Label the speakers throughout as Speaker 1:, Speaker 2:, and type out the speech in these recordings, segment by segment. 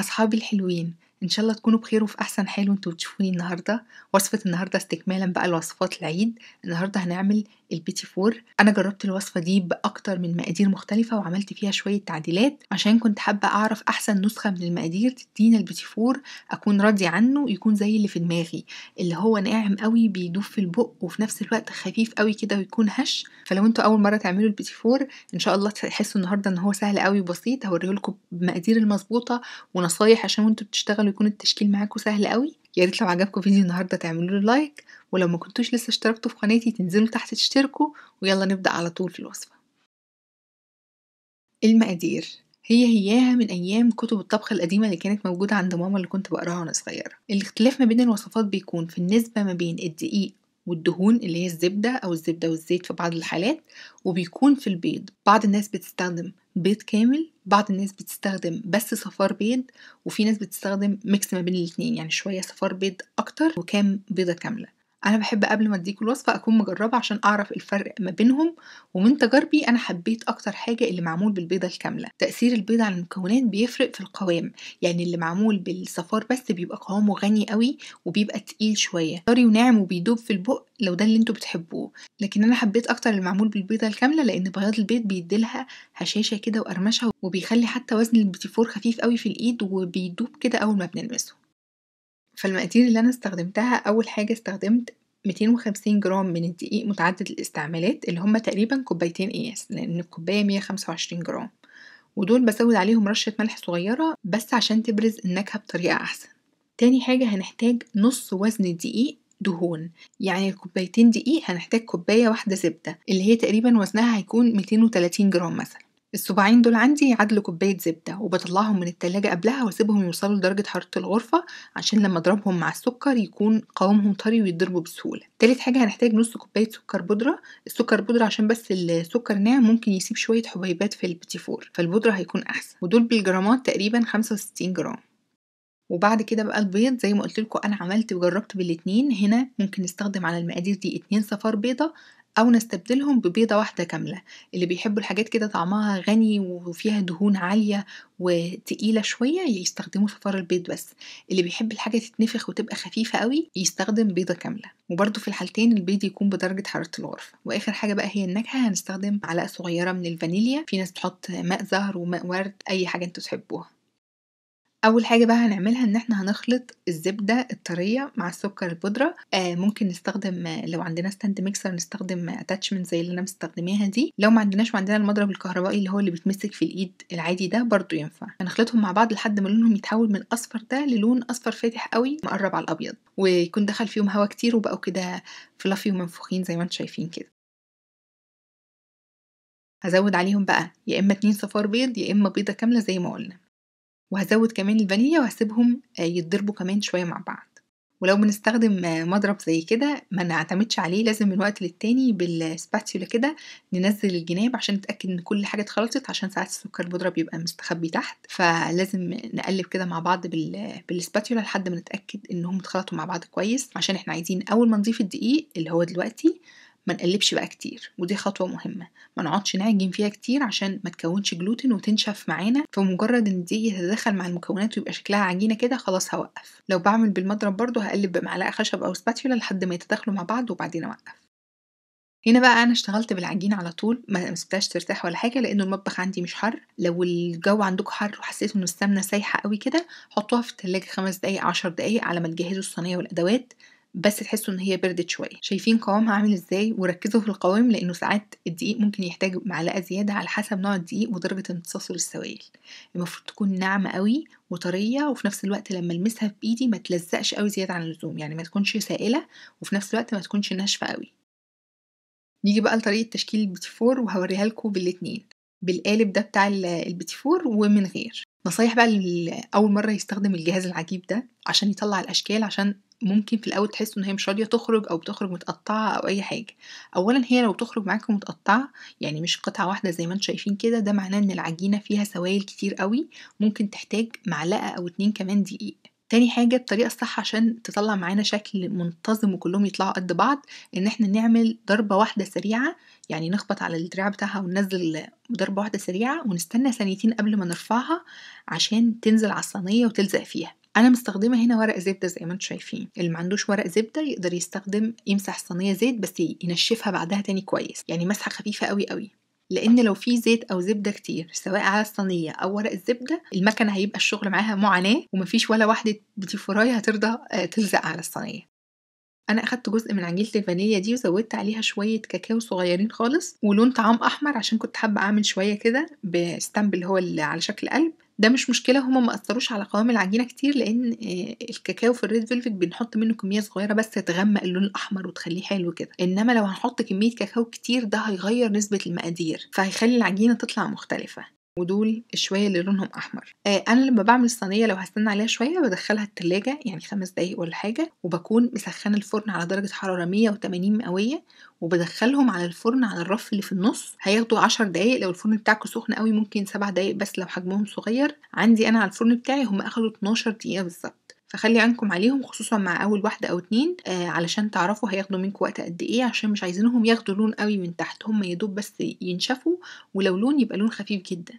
Speaker 1: أصحابي الحلوين إن شاء الله تكونوا بخير وفي أحسن حال وانتوا بتشوفوني النهاردة وصفة النهاردة استكمالا بقى لوصفات العيد النهاردة هنعمل البيتي فور انا جربت الوصفه دي باكتر من مقادير مختلفه وعملت فيها شويه تعديلات عشان كنت حابه اعرف احسن نسخه من المقادير تدينا البيتي فور اكون راضيه عنه يكون زي اللي في دماغي اللي هو ناعم قوي بيدوب في البق وفي نفس الوقت خفيف قوي كده ويكون هش فلو انتوا اول مره تعملوا البيتي فور ان شاء الله تحسوا النهارده ان هو سهل قوي وبسيط هوريهولكم بمقادير المظبوطه ونصايح عشان وانتوا بتشتغلوا يكون التشكيل معاكم سهل قوي يا ريت لو عجبكم فيديو النهارده تعملوا له لايك ولو ما كنتوش لسه اشتركتوا في قناتي تنزلوا تحت تشتركوا ويلا نبدأ على طول في الوصفة المقادير هي هياها من أيام كتب الطبخ القديمة اللي كانت موجودة عند ماما اللي كنت بقراها وأنا صغيرة الاختلاف ما بين الوصفات بيكون في النسبة ما بين الدقيق والدهون اللي هي الزبدة أو الزبدة والزيت في بعض الحالات وبيكون في البيض بعض الناس بتستخدم بيض كامل بعض الناس بتستخدم بس صفار بيض وفي ناس بتستخدم ميكس ما بين الاتنين يعني شوية صفار بيض أكتر وكام بيضة كاملة انا بحب قبل ما اديكوا الوصفه اكون مجربه عشان اعرف الفرق ما بينهم ومن تجاربي انا حبيت اكتر حاجه اللي معمول بالبيضه الكامله تاثير البيضه على المكونات بيفرق في القوام يعني اللي معمول بالصفار بس بيبقى قوامه غني قوي وبيبقى تقيل شويه طري وناعم وبيدوب في البق لو ده اللي انتوا بتحبوه لكن انا حبيت اكتر المعمول بالبيضه الكامله لان بياض البيض بيديلها هشاشه كده وقرمشه وبيخلي حتى وزن البتيفور خفيف قوي في الايد وبيدوب كده اول ما بنلمسه فالمقادير اللي أنا استخدمتها أول حاجة استخدمت 250 جرام من الدقيق متعدد الاستعمالات اللي هما تقريبا كوبايتين قياس لأن الكوباية 125 جرام ودول بزود عليهم رشة ملح صغيرة بس عشان تبرز النكهة بطريقة أحسن تاني حاجة هنحتاج نص وزن الدقيق دهون يعني الكوبايتين دقيق هنحتاج كوباية واحدة زبدة اللي هي تقريبا وزنها هيكون 230 جرام مثلا الصباعين دول عندي عدلوا كوباية زبدة وبطلعهم من التلاجة قبلها واسيبهم يوصلوا لدرجة حرارة الغرفة عشان لما اضربهم مع السكر يكون قوامهم طري ويتضربوا بسهولة تالت حاجة هنحتاج نص كوباية سكر بودرة السكر بودرة عشان بس السكر ناعم ممكن يسيب شوية حبيبات في البتيفور فالبودرة هيكون أحسن ودول بالجرامات تقريبا 65 جرام وبعد كده بقى البيض زي ما قلت لكم انا عملت وجربت بالاتنين هنا ممكن نستخدم على المقادير دي اتنين صفار بيضه أو نستبدلهم ببيضة واحدة كاملة اللي بيحبوا الحاجات كده طعمها غني وفيها دهون عالية وتقيلة شوية يستخدموا صفار البيض بس اللي بيحب الحاجة تتنفخ وتبقى خفيفة قوي يستخدم بيضة كاملة وبرده في الحالتين البيض يكون بدرجة حرارة الغرفة وآخر حاجة بقى هي النكهة هنستخدم معلقة صغيرة من الفانيليا في ناس بتحط ماء زهر وماء ورد أي حاجة انتوا تحبوها اول حاجه بقى هنعملها ان احنا هنخلط الزبده الطريه مع السكر البودره آه ممكن نستخدم لو عندنا ستاند ميكسر نستخدم اتاتشمنت زي اللي انا مستخدماها دي لو ما عندناش وعندنا المضرب الكهربائي اللي هو اللي بيتمسك في الايد العادي ده برضو ينفع هنخلطهم مع بعض لحد ما لونهم يتحول من اصفر ده للون اصفر فاتح قوي مقرب على الابيض ويكون دخل فيهم هوا كتير وبقوا كده فلافي ومنفوخين زي ما انتم شايفين كده هزود عليهم بقى يا اما اتنين صفار بيض يا اما بيضه كامله زي ما قلنا وهزود كمان الفانيليا وهسيبهم آه، يتضربوا كمان شوية مع بعض ولو بنستخدم آه، مضرب زي كده ما نعتمدش عليه لازم من وقت للتاني بالسباتيولا كده ننزل الجناب عشان نتأكد ان كل حاجة اتخلطت عشان ساعات السكر المضرب بيبقى مستخبي تحت فلازم نقلب كده مع بعض بالسباتيولا لحد ما نتأكد انهم اتخلطوا مع بعض كويس عشان احنا عايزين اول ما نضيف الدقيق اللي هو دلوقتي ما نقلبش بقى كتير ودي خطوة مهمة ما نقعدش نعجن فيها كتير عشان ما تكونش جلوتين وتنشف معانا فمجرد ان دي تتدخل مع المكونات ويبقى شكلها عجينة كده خلاص هوقف لو بعمل بالمضرب برضو هقلب بمعلقة خشب أو سباتيولا لحد ما يتداخلوا مع بعض وبعدين أوقف هنا بقى انا اشتغلت بالعجين على طول ما سبتهاش ترتاح ولا حاجه لانه المطبخ عندي مش حر لو الجو عندك حر وحسيتوا ان السمنه سايحه قوي كده حطوها في التلاجة خمس دقايق عشر دقايق على ما تجهزوا الصينيه والادوات بس تحسوا ان هي بردت شويه شايفين قوامها عامل ازاي وركزوا في القوام لانه ساعات الدقيق ممكن يحتاج معلقه زياده على حسب نوع الدقيق ودرجه امتصاصه للسوائل المفروض تكون ناعمه قوي وطريه وفي نفس الوقت لما المسها بايدي ما تلزقش قوي زياده عن اللزوم يعني ما تكونش سائله وفي نفس الوقت ما تكونش ناشفه قوي نيجي بقى لطريقه تشكيل البتيفور وهوريها لكم بالاتنين بالقالب ده بتاع البتيفور ومن غير نصايح بقى اول مره يستخدم الجهاز العجيب ده عشان يطلع الاشكال عشان ممكن في الاول تحسوا ان هي مش راضيه تخرج او بتخرج متقطعه او اي حاجه اولا هي لو بتخرج معاكم متقطعه يعني مش قطعه واحده زي ما انتم شايفين كده ده معناه ان العجينه فيها سوائل كتير قوي ممكن تحتاج معلقه او اتنين كمان دقيق تاني حاجة الطريقة الصح عشان تطلع معانا شكل منتظم وكلهم يطلعوا قد بعض ان احنا نعمل ضربة واحدة سريعة يعني نخبط على الدراع بتاعها وننزل ضربة واحدة سريعة ونستنى ثانيتين قبل ما نرفعها عشان تنزل على الصينية وتلزق فيها انا مستخدمه هنا ورق زبده زي ما انتم شايفين اللي ما عندوش ورق زبده يقدر يستخدم يمسح الصينيه زيت بس ينشفها بعدها تاني كويس يعني مسحه خفيفه قوي قوي لان لو في زيت او زبده كتير سواء على الصينيه او ورق الزبده المكنه هيبقى الشغل معاها معاناه ومفيش ولا واحده بتي هترضى آه، تلزق على الصينيه انا اخدت جزء من عجينه الفانيليا دي وزودت عليها شويه كاكاو صغيرين خالص ولون طعام احمر عشان كنت حابه اعمل شويه كده بستامب اللي هو اللي على شكل قلب ده مش مشكلة هما مأثروش على قوام العجينة كتير لأن الكاكاو في الريد فيلفت بنحط منه كمية صغيرة بس تغمق اللون الأحمر وتخليه حلو كده إنما لو هنحط كمية كاكاو كتير ده هيغير نسبة المقادير فهيخلي العجينة تطلع مختلفة ودول الشوية اللي لونهم أحمر آه أنا لما بعمل الصينية لو هستنى عليها شوية بدخلها التلاجة يعني خمس دقايق ولا حاجة وبكون مسخنة الفرن على درجة حرارة 180 مئوية وبدخلهم على الفرن على الرف اللي في النص هياخدوا 10 دقايق لو الفرن بتاعكم سخن قوي ممكن 7 دقايق بس لو حجمهم صغير عندي أنا على الفرن بتاعي هم أخدوا 12 دقيقة بالظبط فخلي عينكم عليهم خصوصا مع اول واحده او اتنين آه علشان تعرفوا هياخدوا منكم وقت قد ايه عشان مش عايزينهم ياخدوا لون قوي من تحت هم يدوب بس ينشفوا ولو لون يبقى لون خفيف جدا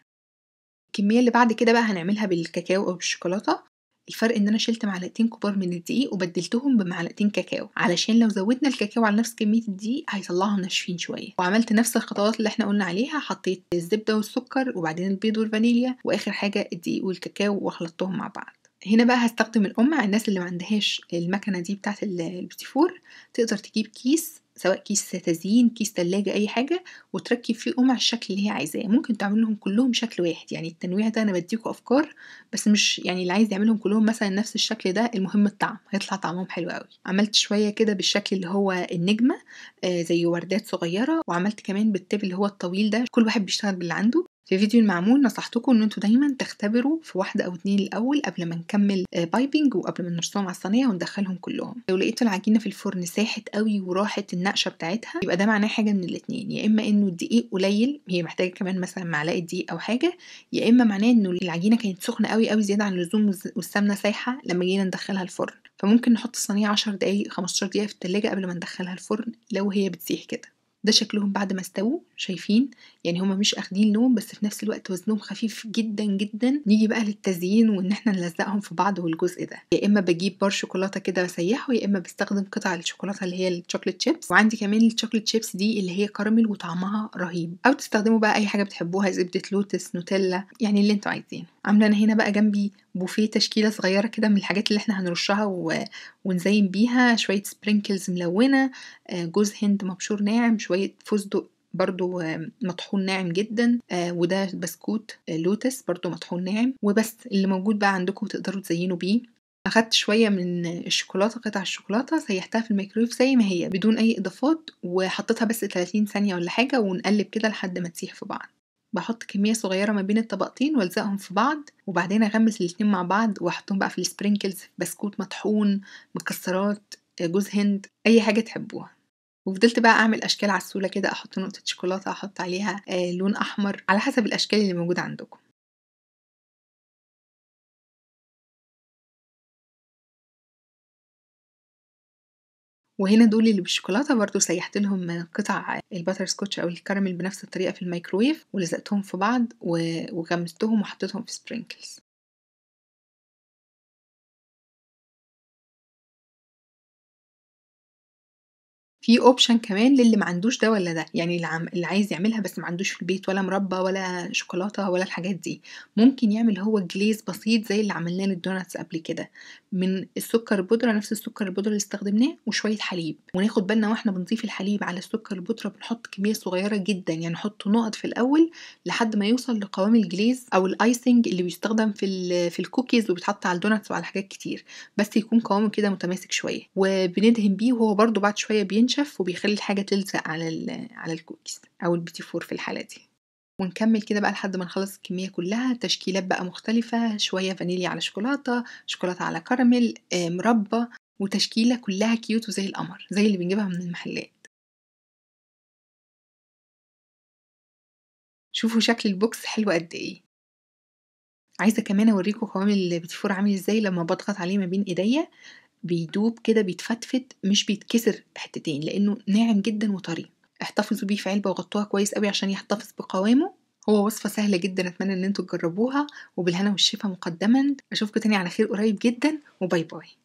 Speaker 1: الكمية اللي بعد كده بقى هنعملها بالكاكاو أو بالشوكولاتة الفرق ان انا شلت معلقتين كبار من الدقيق وبدلتهم بمعلقتين كاكاو علشان لو زودنا الكاكاو على نفس كميه الدقيق هيطلعهم ناشفين شويه وعملت نفس الخطوات اللي احنا قلنا عليها حطيت الزبده والسكر وبعدين البيض والفانيليا واخر حاجه الدقيق والكاكاو وخلطتهم مع بعض هنا بقى هستخدم الام الناس اللي ما عندهاش المكنه دي بتاعه البتيفور تقدر تجيب كيس سواء كيس تزيين كيس تلاجة أي حاجة وتركب فيه قمع الشكل اللي هي عايزاه ممكن تعمل لهم كلهم شكل واحد يعني التنويع ده أنا بديكوا أفكار بس مش يعني اللي عايز يعملهم كلهم مثلا نفس الشكل ده المهم الطعم هيطلع طعمهم حلو قوي عملت شوية كده بالشكل اللي هو النجمة آه زي وردات صغيرة وعملت كمان بالتاب اللي هو الطويل ده كل واحد بيشتغل باللي عنده في فيديو المعمول نصحتكم ان انتوا دايما تختبروا في واحده او اتنين الاول قبل ما نكمل بايبنج آه، وقبل ما نرصهم على الصينيه وندخلهم كلهم لو لقيتوا العجينه في الفرن ساحت قوي وراحت النقشه بتاعتها يبقى ده معناه حاجه من الاتنين يا اما انه الدقيق قليل هي محتاجه كمان مثلا معلقه دقيق او حاجه يا اما معناه انه العجينه كانت سخنه قوي قوي زياده عن اللزوم والسمنه سايحه لما جينا ندخلها الفرن فممكن نحط الصينيه 10 دقايق 15 دقيقه في التلاجة قبل ما ندخلها الفرن لو هي بتسيح كده ده شكلهم بعد ما استووا شايفين يعني هما مش اخدين لون بس في نفس الوقت وزنهم خفيف جدا جدا نيجي بقى للتزيين وان احنا نلزقهم في بعض والجزء ده يا اما بجيب بار شوكولاته كده بسيحه يا اما بستخدم قطع الشوكولاته اللي هي الشوكليت شيبس وعندي كمان الشوكليت شيبس دي اللي هي كراميل وطعمها رهيب او تستخدموا بقى اي حاجه بتحبوها زبده لوتس نوتيلا يعني اللي انتوا عايزينه عامله انا هنا بقى جنبي بوفيه تشكيله صغيره كده من الحاجات اللي احنا هنرشها و... ونزين بيها شويه سبرينكلز ملونه آه، جوز هند مبشور ناعم شويه فستق برضو آه، مطحون ناعم جدا آه، وده بسكوت لوتس برضو مطحون ناعم وبس اللي موجود بقى عندكم تقدروا تزينوا بيه أخدت شوية من الشوكولاتة قطع الشوكولاتة سيحتها في الميكرويف زي ما هي بدون أي إضافات وحطيتها بس 30 ثانية ولا حاجة ونقلب كده لحد ما تسيح في بعض بحط كمية صغيرة ما بين الطبقتين والزقهم في بعض وبعدين اغمس الاتنين مع بعض واحطهم بقى في السبرينكلز بسكوت مطحون مكسرات جوز هند اي حاجة تحبوها وفضلت بقى اعمل اشكال عسوله كده احط نقطه شوكولاته احط عليها آه، لون احمر على حسب الاشكال اللي موجوده عندكم وهنا دول اللي بالشوكولاته برضو سيحت لهم قطع الباتر سكوتش او الكراميل بنفس الطريقه في الميكرويف ولزقتهم في بعض وغمستهم وحطيتهم في سبرينكلز في اوبشن كمان للي ما عندوش ده ولا ده يعني اللي, اللي عايز يعملها بس ما عندوش في البيت ولا مربى ولا شوكولاته ولا الحاجات دي ممكن يعمل هو جليز بسيط زي اللي عملناه للدوناتس قبل كده من السكر البودرة نفس السكر البودرة اللي استخدمناه وشوية حليب وناخد بالنا واحنا بنضيف الحليب على السكر البودرة بنحط كمية صغيرة جدا يعني نحط نقط في الأول لحد ما يوصل لقوام الجليز أو الآيسنج اللي بيستخدم في في الكوكيز وبيتحط على الدوناتس وعلى حاجات كتير بس يكون قوامه كده متماسك شوية وبندهن بيه وهو برضه بعد شوية بينشف وبيخلي الحاجة تلزق على على الكوكيز أو البيتي فور في الحالة دي ونكمل كده بقى لحد ما نخلص الكمية كلها تشكيلات بقى مختلفة شوية فانيليا على شوكولاتة شوكولاتة على كراميل آه، مربى وتشكيلة كلها كيوت وزي القمر زي اللي بنجيبها من المحلات شوفوا شكل البوكس حلو قد ايه عايزة كمان اوريكم قوام بتفور عامل ازاي لما بضغط عليه ما بين ايديا بيدوب كده بيتفتفت مش بيتكسر حتتين لانه ناعم جدا وطري احتفظوا بيه في علبة وغطوها كويس قوي عشان يحتفظ بقوامه هو وصفة سهلة جدا أتمنى إن انتوا تجربوها وبالهنا والشفا مقدما أشوفكم تاني على خير قريب جدا وباي باي